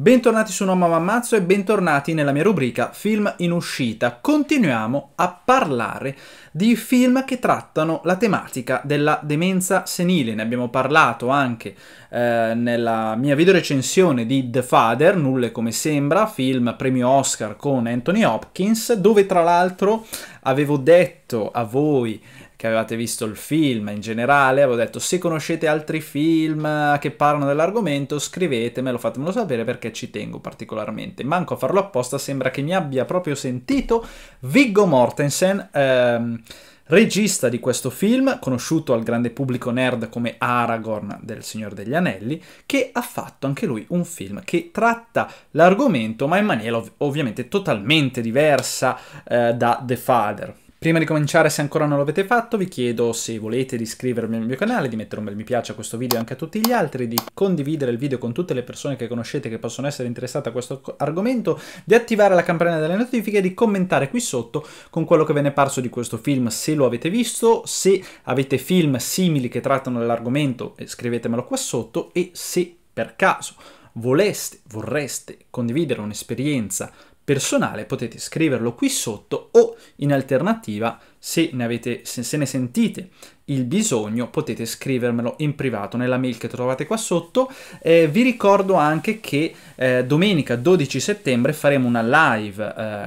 Bentornati su Noma Mammazzo e bentornati nella mia rubrica Film in uscita. Continuiamo a parlare di film che trattano la tematica della demenza senile. Ne abbiamo parlato anche eh, nella mia videorecensione di The Father, Nulle come sembra, film premio Oscar con Anthony Hopkins, dove tra l'altro avevo detto a voi che avevate visto il film in generale, avevo detto se conoscete altri film eh, che parlano dell'argomento scrivetemelo, fatemelo sapere perché ci tengo particolarmente. Manco a farlo apposta, sembra che mi abbia proprio sentito Viggo Mortensen. Ehm, regista di questo film, conosciuto al grande pubblico nerd come Aragorn del Signore degli Anelli, che ha fatto anche lui un film che tratta l'argomento ma in maniera ov- ovviamente totalmente diversa eh, da The Father. Prima di cominciare, se ancora non l'avete fatto, vi chiedo se volete di iscrivervi al mio canale, di mettere un bel mi piace a questo video e anche a tutti gli altri, di condividere il video con tutte le persone che conoscete che possono essere interessate a questo argomento, di attivare la campanella delle notifiche e di commentare qui sotto con quello che ve ne è parso di questo film, se lo avete visto, se avete film simili che trattano dell'argomento, eh, scrivetemelo qua sotto e se per caso voleste, vorreste condividere un'esperienza personale potete scriverlo qui sotto o in alternativa se ne, avete, se, se ne, sentite il bisogno potete scrivermelo in privato nella mail che trovate qua sotto. Eh, vi ricordo anche che eh, domenica 12 settembre faremo una live eh,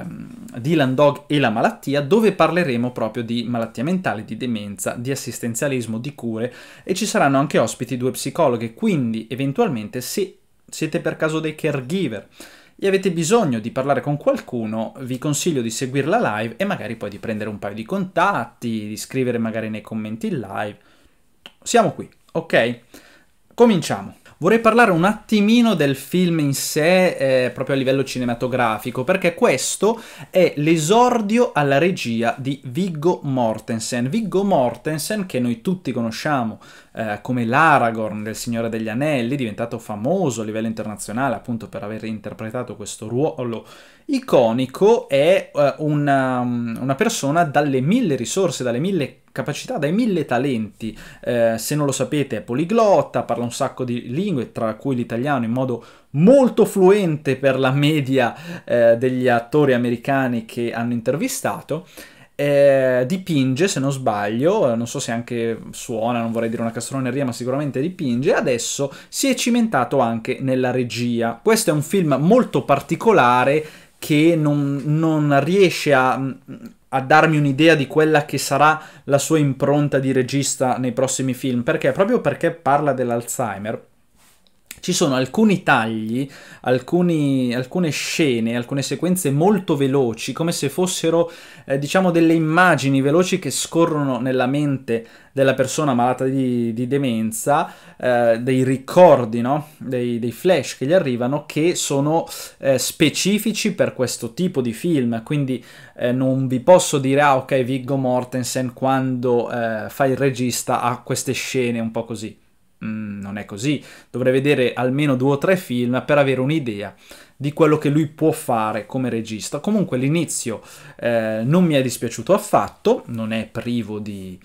di Landog e la malattia dove parleremo proprio di malattia mentale, di demenza, di assistenzialismo, di cure e ci saranno anche ospiti due psicologhe, quindi eventualmente se siete per caso dei caregiver e avete bisogno di parlare con qualcuno, vi consiglio di seguirla live e magari poi di prendere un paio di contatti, di scrivere magari nei commenti in live. Siamo qui, ok? Cominciamo. Vorrei parlare un attimino del film in sé, eh, proprio a livello cinematografico, perché questo è l'esordio alla regia di Viggo Mortensen. Viggo Mortensen, che noi tutti conosciamo eh, come l'Aragorn del Signore degli Anelli, diventato famoso a livello internazionale appunto per aver interpretato questo ruolo iconico, è eh, una, um, una persona dalle mille risorse, dalle mille capacità, dai mille talenti. Eh, se non lo sapete, è poliglotta, parla un sacco di lingue, tra cui l'italiano in modo molto fluente per la media eh, degli attori americani che hanno intervistato eh, dipinge se non sbaglio, eh, non so se anche suona, non vorrei dire una castroneria, ma sicuramente dipinge, adesso si è cimentato anche nella regia. Questo è un film molto particolare che non, non riesce a mm, a darmi un'idea di quella che sarà la sua impronta di regista nei prossimi film, perché proprio perché parla dell'Alzheimer ci sono alcuni tagli, alcuni, alcune scene, alcune sequenze molto veloci, come se fossero eh, diciamo delle immagini veloci che scorrono nella mente della persona malata di, di demenza, eh, dei ricordi, no? dei, dei, flash che gli arrivano che sono eh, specifici per questo tipo di film, quindi eh, non vi posso dire ah ok Viggo Mortensen quando eh, fa il regista ha queste scene un po' così. Mm, non è così. Dovrei vedere almeno due o tre film per avere un'idea di quello che lui può fare come regista. Comunque l'inizio eh, non mi è dispiaciuto affatto, non è privo di,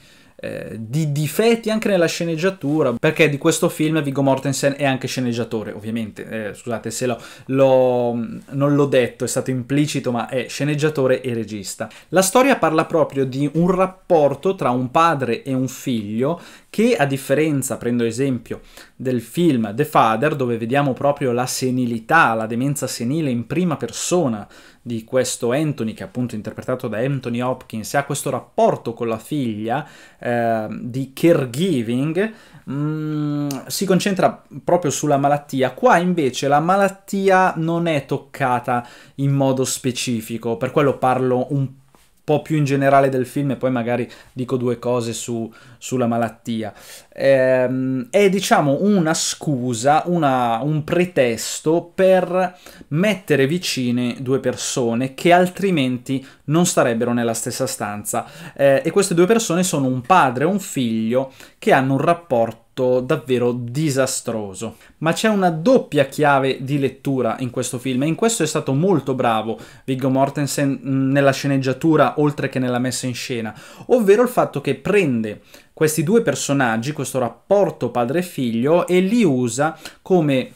eh, di difetti anche nella sceneggiatura, perché di questo film Viggo Mortensen è anche sceneggiatore, ovviamente, eh, scusate se lo, lo, non l'ho detto, è stato implicito, ma è sceneggiatore e regista. La storia parla proprio di un rapporto tra un padre e un figlio che, a differenza, prendo esempio, del film The Father, dove vediamo proprio la senilità, la demenza senile in prima persona di questo Anthony, che è appunto interpretato da Anthony Hopkins, e ha questo rapporto con la figlia eh, di caregiving, mm, si concentra proprio sulla malattia. Qua invece la malattia non è toccata in modo specifico, per quello parlo un po' po' più in generale del film e poi magari dico due cose su, sulla malattia. Ehm, è diciamo una scusa, una, un pretesto per mettere vicine due persone che altrimenti non starebbero nella stessa stanza. Ehm, e queste due persone sono un padre e un figlio che hanno un rapporto risultato davvero disastroso. Ma c'è una doppia chiave di lettura in questo film e in questo è stato molto bravo Viggo Mortensen nella sceneggiatura oltre che nella messa in scena, ovvero il fatto che prende questi due personaggi, questo rapporto padre-figlio e li usa come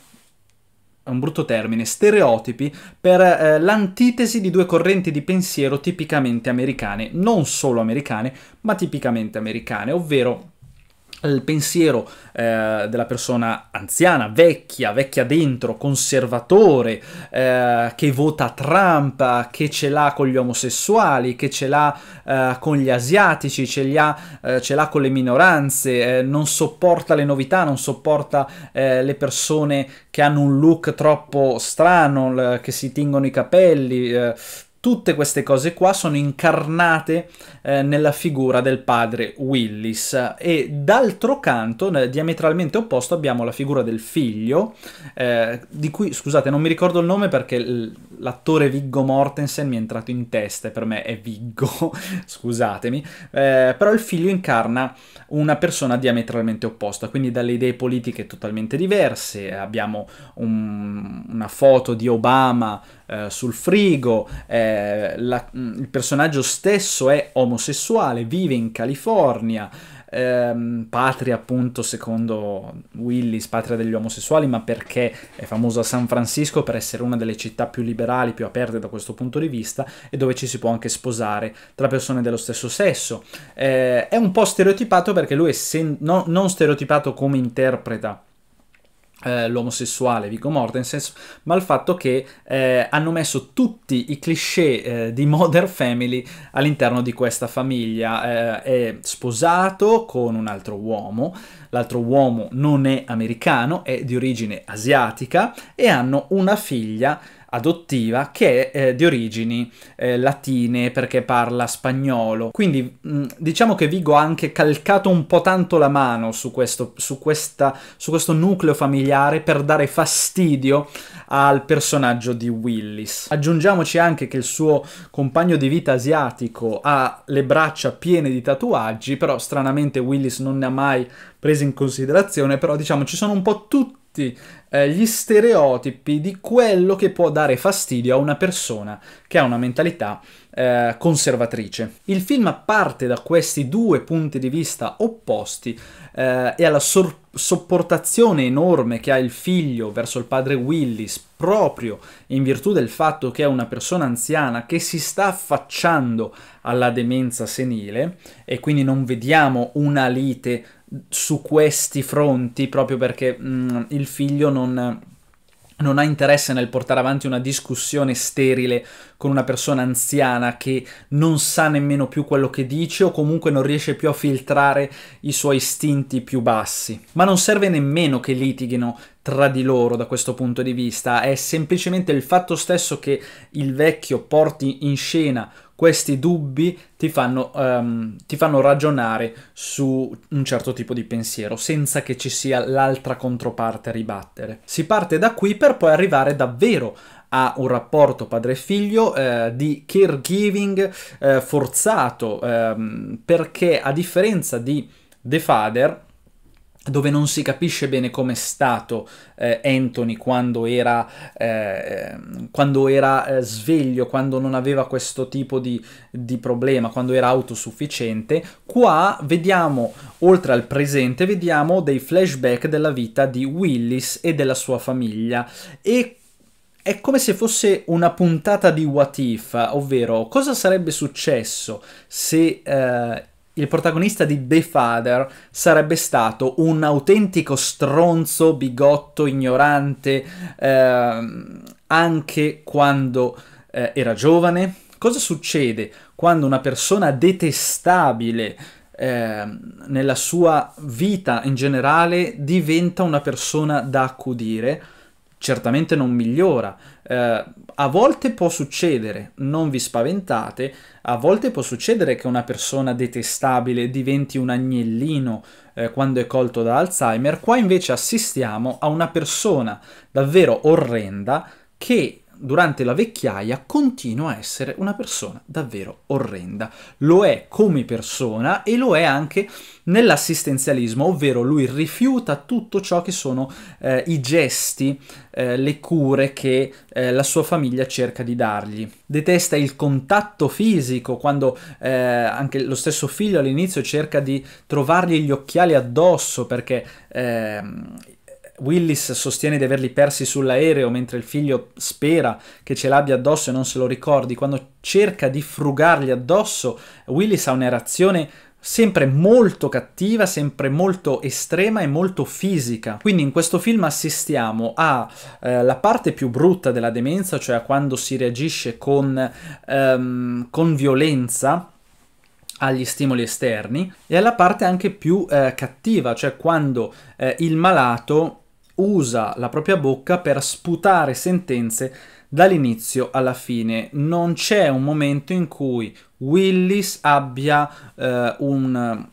un brutto termine, stereotipi per eh, l'antitesi di due correnti di pensiero tipicamente americane, non solo americane, ma tipicamente americane, ovvero il pensiero eh, della persona anziana, vecchia, vecchia dentro, conservatore, eh, che vota Trump, che ce l'ha con gli omosessuali, che ce l'ha eh, con gli asiatici, ce, eh, l'ha con le minoranze, eh, non sopporta le novità, non sopporta eh, le persone che hanno un look troppo strano, che si tingono i capelli Tutte queste cose qua sono incarnate eh, nella figura del padre Willis e d'altro canto, diametralmente opposto, abbiamo la figura del figlio, eh, di cui, scusate, non mi ricordo il nome perché l'attore Viggo Mortensen mi è entrato in testa e per me è Viggo, scusatemi, eh, però il figlio incarna una persona diametralmente opposta, quindi dalle idee politiche totalmente diverse, abbiamo un, una foto di Obama eh, sul frigo, eh, la, il personaggio stesso è omosessuale, vive in California, ehm, patria appunto secondo Willis, patria degli omosessuali, ma perché è famosa San Francisco per essere una delle città più liberali, più aperte da questo punto di vista e dove ci si può anche sposare tra persone dello stesso sesso. Eh, è un po' stereotipato perché lui è sen- no, non stereotipato come interpreta eh, l'omosessuale Vigo Mortensen, ma il fatto che eh, hanno messo tutti i cliché eh, di Modern Family all'interno di questa famiglia. Eh, è sposato con un altro uomo, l'altro uomo non è americano, è di origine asiatica e hanno una figlia adottiva che è eh, di origini eh, latine perché parla spagnolo. Quindi mh, mm, diciamo che Vigo ha anche calcato un po' tanto la mano su questo, su, questa, su questo nucleo familiare per dare fastidio al personaggio di Willis. Aggiungiamoci anche che il suo compagno di vita asiatico ha le braccia piene di tatuaggi, però stranamente Willis non ne ha mai presi in considerazione, però diciamo ci sono un po' tutti tutti eh, gli stereotipi di quello che può dare fastidio a una persona che ha una mentalità eh, conservatrice. Il film parte da questi due punti di vista opposti eh, e alla sor- sopportazione enorme che ha il figlio verso il padre Willis proprio in virtù del fatto che è una persona anziana che si sta affacciando alla demenza senile e quindi non vediamo una lite su questi fronti proprio perché mh, mm, il figlio non, non ha interesse nel portare avanti una discussione sterile con una persona anziana che non sa nemmeno più quello che dice o comunque non riesce più a filtrare i suoi istinti più bassi. Ma non serve nemmeno che litighino tra di loro da questo punto di vista, è semplicemente il fatto stesso che il vecchio porti in scena questi dubbi ti fanno, um, ti fanno ragionare su un certo tipo di pensiero, senza che ci sia l'altra controparte a ribattere. Si parte da qui per poi arrivare davvero a un rapporto padre-figlio eh, di caregiving eh, forzato, ehm, perché a differenza di The Father, dove non si capisce bene come è stato eh, Anthony quando era, eh, ehm, quando era eh, sveglio, quando non aveva questo tipo di, di, problema, quando era autosufficiente. Qua vediamo, oltre al presente, vediamo dei flashback della vita di Willis e della sua famiglia e è come se fosse una puntata di What If, ovvero cosa sarebbe successo se eh, il protagonista di The Father sarebbe stato un autentico stronzo, bigotto, ignorante, ehm, anche quando eh, era giovane? Cosa succede quando una persona detestabile eh, nella sua vita in generale diventa una persona da accudire? Certamente non migliora. Eh, a volte può succedere, non vi spaventate, a volte può succedere che una persona detestabile diventi un agnellino eh, quando è colto da Alzheimer, qua invece assistiamo a una persona davvero orrenda che durante la vecchiaia continua a essere una persona davvero orrenda. Lo è come persona e lo è anche nell'assistenzialismo, ovvero lui rifiuta tutto ciò che sono eh, i gesti, eh, le cure che eh, la sua famiglia cerca di dargli. Detesta il contatto fisico, quando eh, anche lo stesso figlio all'inizio cerca di trovargli gli occhiali addosso perché ehm, Willis sostiene di averli persi sull'aereo mentre il figlio spera che ce l'abbia addosso e non se lo ricordi. Quando cerca di frugargli addosso, Willis ha una reazione sempre molto cattiva, sempre molto estrema e molto fisica. Quindi in questo film assistiamo alla eh, parte più brutta della demenza, cioè a quando si reagisce con, ehm, con violenza agli stimoli esterni e alla parte anche più eh, cattiva, cioè quando eh, il malato usa la propria bocca per sputare sentenze dall'inizio alla fine. Non c'è un momento in cui Willis abbia eh, un,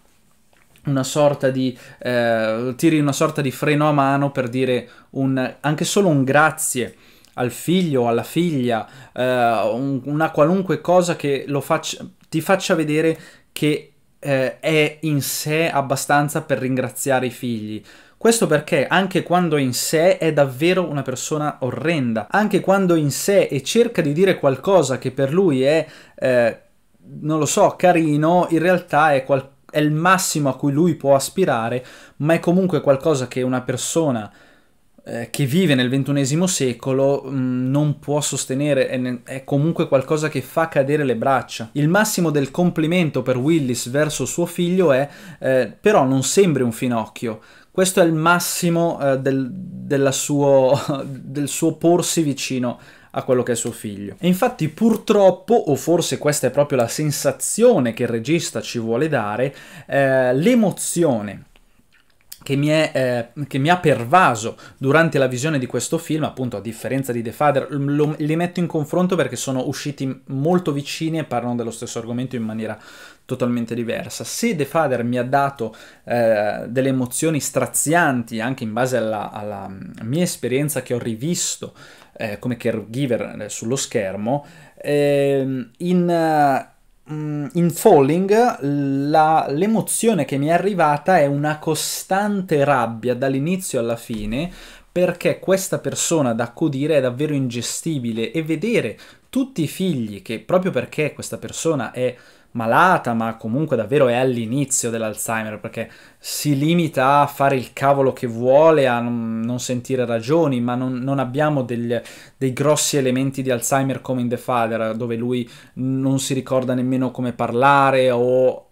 una sorta di eh, tiri una sorta di freno a mano per dire un, anche solo un grazie al figlio, o alla figlia, eh, una qualunque cosa che faccia, ti faccia vedere che eh, è in sé abbastanza per ringraziare i figli. Questo perché anche quando in sé è davvero una persona orrenda, anche quando in sé e cerca di dire qualcosa che per lui è, eh, non lo so, carino, in realtà è, è il massimo a cui lui può aspirare, ma è comunque qualcosa che una persona eh, che vive nel ventunesimo secolo mm, non può sostenere, è, comunque qualcosa che fa cadere le braccia. Il massimo del complimento per Willis verso suo figlio è eh, però non sembri un finocchio. Questo è il massimo eh, del, suo, del suo porsi vicino a quello che è suo figlio. E infatti purtroppo, o forse questa è proprio la sensazione che il regista ci vuole dare, eh, l'emozione che mi, è, eh, che mi, ha pervaso durante la visione di questo film, appunto a differenza di The Father, lo, li metto in confronto perché sono usciti molto vicini e parlano dello stesso argomento in maniera totalmente diversa. Se The Father mi ha dato eh, delle emozioni strazianti anche in base alla, alla mm, mia esperienza che ho rivisto eh, come caregiver eh, sullo schermo, ehm, in eh, Mm, in Falling la, l'emozione che mi è arrivata è una costante rabbia dall'inizio alla fine perché questa persona da accudire è davvero ingestibile e vedere tutti i figli che proprio perché questa persona è malata, ma comunque davvero è all'inizio dell'Alzheimer perché si limita a fare il cavolo che vuole, a non, sentire ragioni, ma non, non abbiamo degli, dei grossi elementi di Alzheimer come in The Father, dove lui non si ricorda nemmeno come parlare o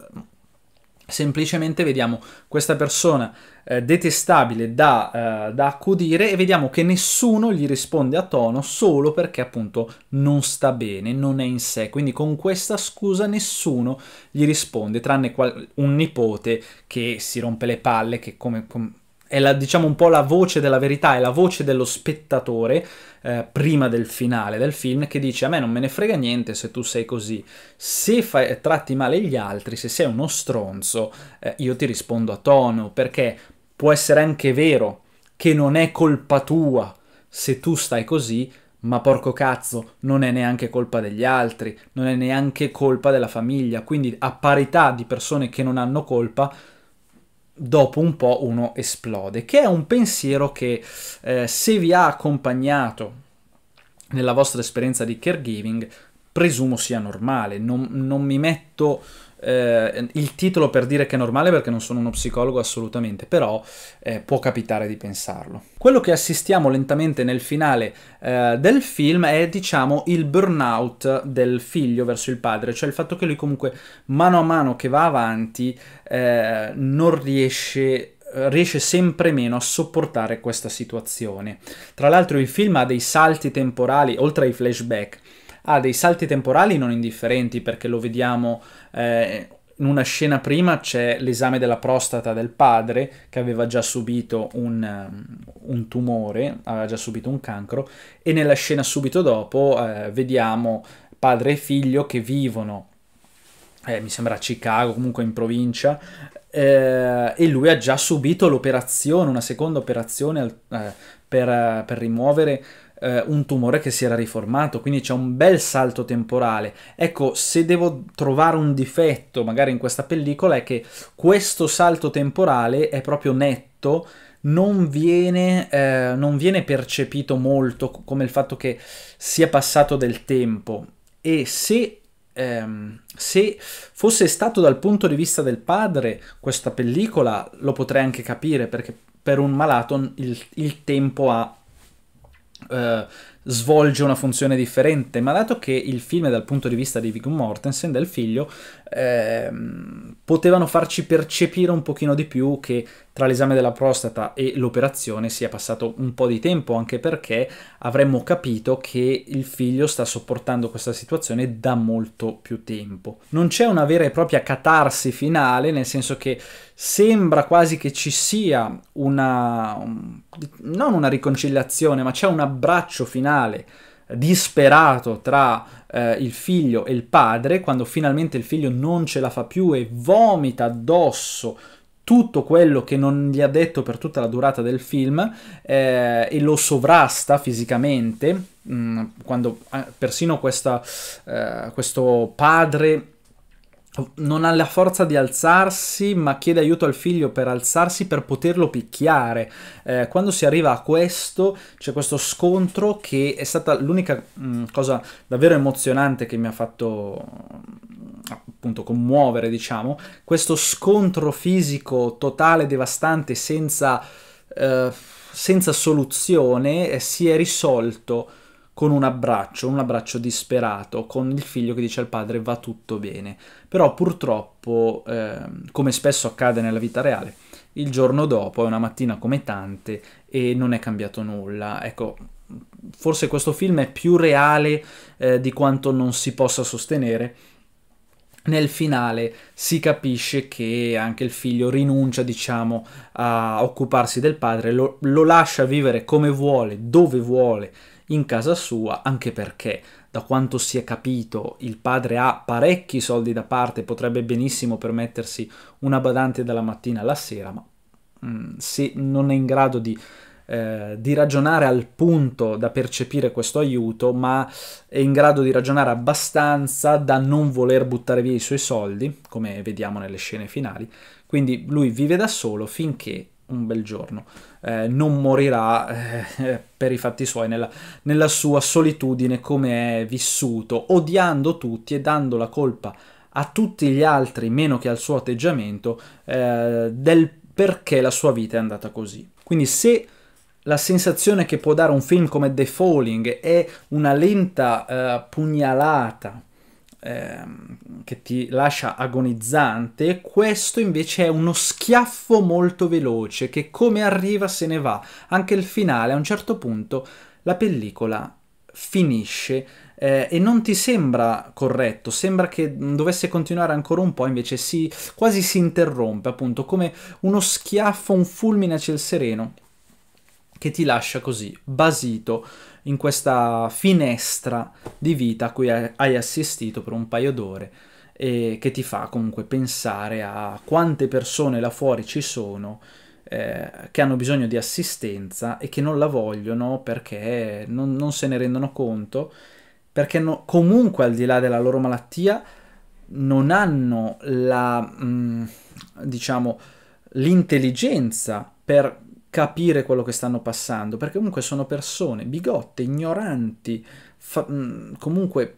semplicemente vediamo questa persona eh, detestabile da, eh, da, accudire e vediamo che nessuno gli risponde a tono solo perché appunto non sta bene, non è in sé, quindi con questa scusa nessuno gli risponde tranne un nipote che si rompe le palle, che come, come è la, diciamo un po' la voce della verità, è la voce dello spettatore eh, prima del finale del film che dice a me non me ne frega niente se tu sei così, se fai, tratti male gli altri, se sei uno stronzo, eh, io ti rispondo a tono perché può essere anche vero che non è colpa tua se tu stai così, ma porco cazzo, non è neanche colpa degli altri, non è neanche colpa della famiglia, quindi a parità di persone che non hanno colpa, dopo un po' uno esplode, che è un pensiero che eh, se vi ha accompagnato nella vostra esperienza di caregiving, presumo sia normale, non, non mi metto eh, il titolo per dire che è normale perché non sono uno psicologo assolutamente, però eh, può capitare di pensarlo. Quello che assistiamo lentamente nel finale eh, del film è diciamo il burnout del figlio verso il padre, cioè il fatto che lui comunque mano a mano che va avanti eh, non riesce riesce sempre meno a sopportare questa situazione. Tra l'altro il film ha dei salti temporali, oltre ai flashback, ha dei salti temporali non indifferenti perché lo vediamo eh, in una scena prima c'è l'esame della prostata del padre che aveva già subito un, ehm, un, tumore, aveva già subito un cancro e nella scena subito dopo eh, vediamo padre e figlio che vivono, eh, mi sembra a Chicago, comunque in provincia, eh, e lui ha già subito l'operazione, una seconda operazione al, eh, per, per rimuovere eh, un tumore che si era riformato, quindi c'è un bel salto temporale. Ecco, se devo trovare un difetto magari in questa pellicola è che questo salto temporale è proprio netto, non viene, eh, non viene percepito molto come il fatto che sia passato del tempo e se Um, se fosse stato dal punto di vista del padre questa pellicola, lo potrei anche capire perché per un malato il, il tempo ha eh, svolge una funzione differente, ma dato che il film dal punto di vista di Viggo Mortensen, del figlio, ehm, potevano farci percepire un pochino di più che tra l'esame della prostata e l'operazione sia passato un po' di tempo, anche perché avremmo capito che il figlio sta sopportando questa situazione da molto più tempo. Non c'è una vera e propria catarsi finale, nel senso che sembra quasi che ci sia una, non una riconciliazione, ma c'è un abbraccio finale disperato tra eh, il figlio e il padre, quando finalmente il figlio non ce la fa più e vomita addosso tutto quello che non gli ha detto per tutta la durata del film eh, e lo sovrasta fisicamente, mh, mm, quando eh, persino questa, eh, questo padre non ha la forza di alzarsi, ma chiede aiuto al figlio per alzarsi per poterlo picchiare. Eh, quando si arriva a questo, c'è questo scontro che è stata l'unica mh, mm, cosa davvero emozionante che mi ha fatto mm, appunto commuovere, diciamo, questo scontro fisico totale, devastante, senza, eh, senza soluzione, eh, si è risolto con un abbraccio, un abbraccio disperato, con il figlio che dice al padre va tutto bene. Però purtroppo, eh, come spesso accade nella vita reale, il giorno dopo è una mattina come tante e non è cambiato nulla. Ecco, forse questo film è più reale eh, di quanto non si possa sostenere. Nel finale si capisce che anche il figlio rinuncia, diciamo, a occuparsi del padre, lo, lo lascia vivere come vuole, dove vuole, in casa sua, anche perché da quanto si è capito il padre ha parecchi soldi da parte, potrebbe benissimo permettersi una badante dalla mattina alla sera, ma mh, mm, se non è in grado di, eh, di, ragionare al punto da percepire questo aiuto, ma è in grado di ragionare abbastanza da non voler buttare via i suoi soldi, come vediamo nelle scene finali, quindi lui vive da solo finché un bel giorno eh, non morirà eh, per i fatti suoi nella, nella sua solitudine come è vissuto, odiando tutti e dando la colpa a tutti gli altri meno che al suo atteggiamento eh, del perché la sua vita è andata così. Quindi se la sensazione che può dare un film come The Falling è una lenta eh, pugnalata ehm, che ti lascia agonizzante, questo invece è uno schiaffo molto veloce che come arriva se ne va. Anche il finale, a un certo punto, la pellicola finisce eh, e non ti sembra corretto, sembra che dovesse continuare ancora un po', invece si, quasi si interrompe, appunto, come uno schiaffo, un fulmine a ciel sereno che ti lascia così basito in questa finestra di vita a cui hai assistito per un paio d'ore e che ti fa comunque pensare a quante persone là fuori ci sono eh, che hanno bisogno di assistenza e che non la vogliono perché non, non se ne rendono conto, perché no, comunque al di là della loro malattia non hanno la, mh, mm, diciamo, l'intelligenza per capire quello che stanno passando, perché comunque sono persone bigotte, ignoranti, mm, comunque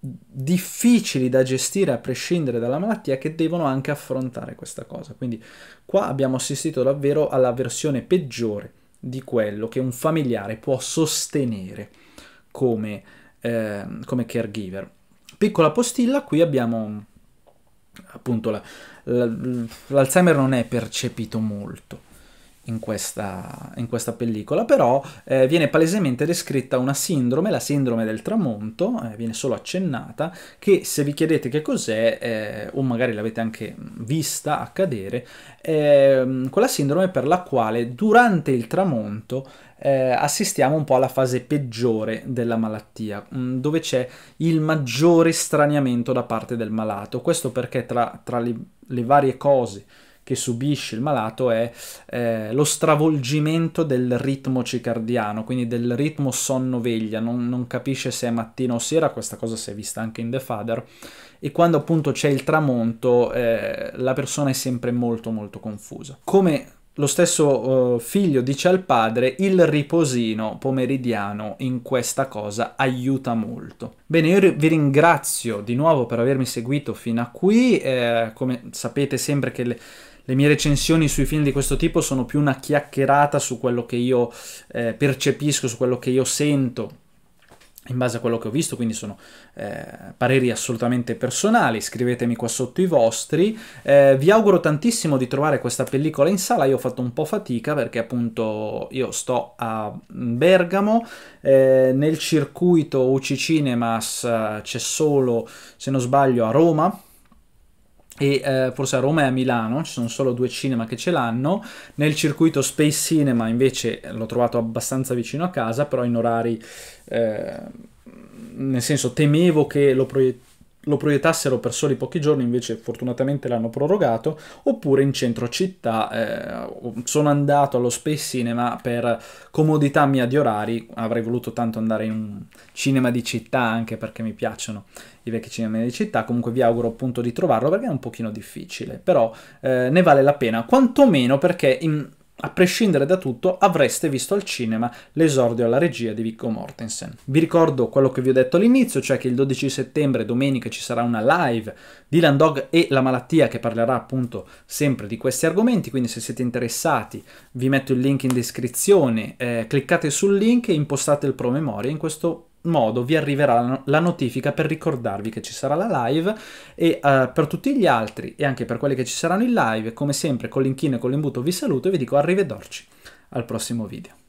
difficili da gestire a prescindere dalla malattia che devono anche affrontare questa cosa. Quindi qua abbiamo assistito davvero alla versione peggiore di quello che un familiare può sostenere come, eh, come caregiver. Piccola postilla, qui abbiamo appunto l'Alzheimer la, non è percepito molto in questa, in questa pellicola, però eh, viene palesemente descritta una sindrome, la sindrome del tramonto, eh, viene solo accennata, che se vi chiedete che cos'è, eh, o magari l'avete anche vista accadere, è ehm, quella sindrome per la quale durante il tramonto eh, assistiamo un po' alla fase peggiore della malattia, mm, dove c'è il maggiore straniamento da parte del malato. Questo perché tra, tra le, le varie cose che subisce il malato è eh, lo stravolgimento del ritmo cicardiano, quindi del ritmo sonno-veglia, non, non capisce se è mattina o sera, questa cosa si è vista anche in The Father, e quando appunto c'è il tramonto eh, la persona è sempre molto molto confusa. Come lo stesso eh, figlio dice al padre, il riposino pomeridiano in questa cosa aiuta molto. Bene, io vi ringrazio di nuovo per avermi seguito fino a qui, eh, come sapete sempre che le le mie recensioni sui film di questo tipo sono più una chiacchierata su quello che io eh, percepisco, su quello che io sento in base a quello che ho visto, quindi sono eh, pareri assolutamente personali, scrivetemi qua sotto i vostri. Eh, vi auguro tantissimo di trovare questa pellicola in sala, io ho fatto un po' fatica perché appunto io sto a Bergamo, eh, nel circuito UC Cinemas eh, c'è solo, se non sbaglio, a Roma, e eh, forse a Roma e a Milano, ci sono solo due cinema che ce l'hanno, nel circuito Space Cinema invece eh, l'ho trovato abbastanza vicino a casa, però in orari, eh, nel senso temevo che lo, proiet- lo proiettassero per soli pochi giorni, invece fortunatamente l'hanno prorogato, oppure in centro città eh, sono andato allo Space Cinema per comodità mia di orari, avrei voluto tanto andare in un cinema di città anche perché mi piacciono i vecchi cinema di città, comunque vi auguro appunto di trovarlo perché è un pochino difficile, però eh, ne vale la pena, quantomeno perché in, a prescindere da tutto avreste visto al cinema l'esordio alla regia di Viggo Mortensen. Vi ricordo quello che vi ho detto all'inizio, cioè che il 12 settembre, domenica, ci sarà una live di Landog e la malattia che parlerà appunto sempre di questi argomenti, quindi se siete interessati vi metto il link in descrizione, eh, cliccate sul link e impostate il promemoria in questo modo vi arriverà la notifica per ricordarvi che ci sarà la live e uh, per tutti gli altri e anche per quelli che ci saranno in live, come sempre con l'inchino e con l'imbuto vi saluto e vi dico arrivederci al prossimo video.